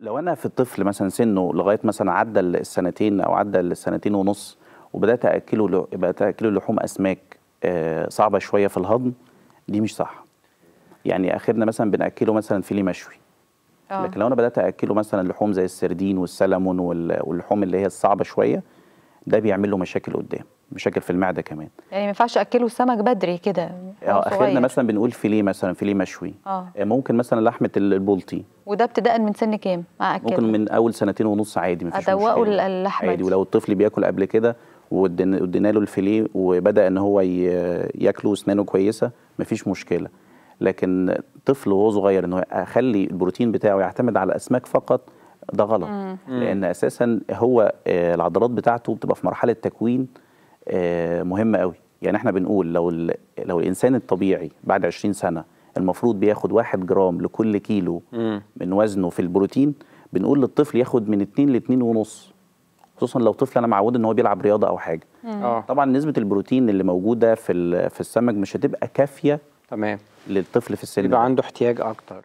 لو انا في الطفل مثلا سنه لغايه مثلا عدى السنتين او عدى السنتين ونص وبدات اكله بدات اكله لحوم اسماك آه، صعبه شويه في الهضم دي مش صح يعني اخرنا مثلا بناكله مثلا فيليه مشوي أوه. لكن لو انا بدات اكله مثلا لحوم زي السردين والسلمون واللحوم اللي هي الصعبه شويه ده بيعمل له مشاكل قدام مشاكل في المعده كمان يعني ما ينفعش اكله سمك بدري كده اه اخرنا مثلا بنقول فيليه مثلا فيليه مشوي آه. آه، ممكن مثلا لحمه البلطي وده ابتداء من سن كام ممكن من اول سنتين ونص عادي مفيش ادوقه اللحمه عادي ولو الطفل بياكل قبل كده وادينا له الفيليه وبدا ان هو ياكله اسنانه كويسه مفيش مشكله لكن طفل وهو صغير ان هو اخلي البروتين بتاعه يعتمد على الاسماك فقط ده غلط مم. لان اساسا هو آه، العضلات بتاعته بتبقى في مرحله تكوين آه، مهمه قوي يعني احنا بنقول لو لو الانسان الطبيعي بعد 20 سنه المفروض بياخد 1 جرام لكل كيلو من وزنه في البروتين بنقول للطفل ياخد من 2 ل 2 ونص خصوصا لو طفل انا معود ان هو بيلعب رياضه او حاجه آه. طبعا نسبه البروتين اللي موجوده في في السمك مش هتبقى كافيه تمام للطفل في السن يبقى عنده احتياج اكتر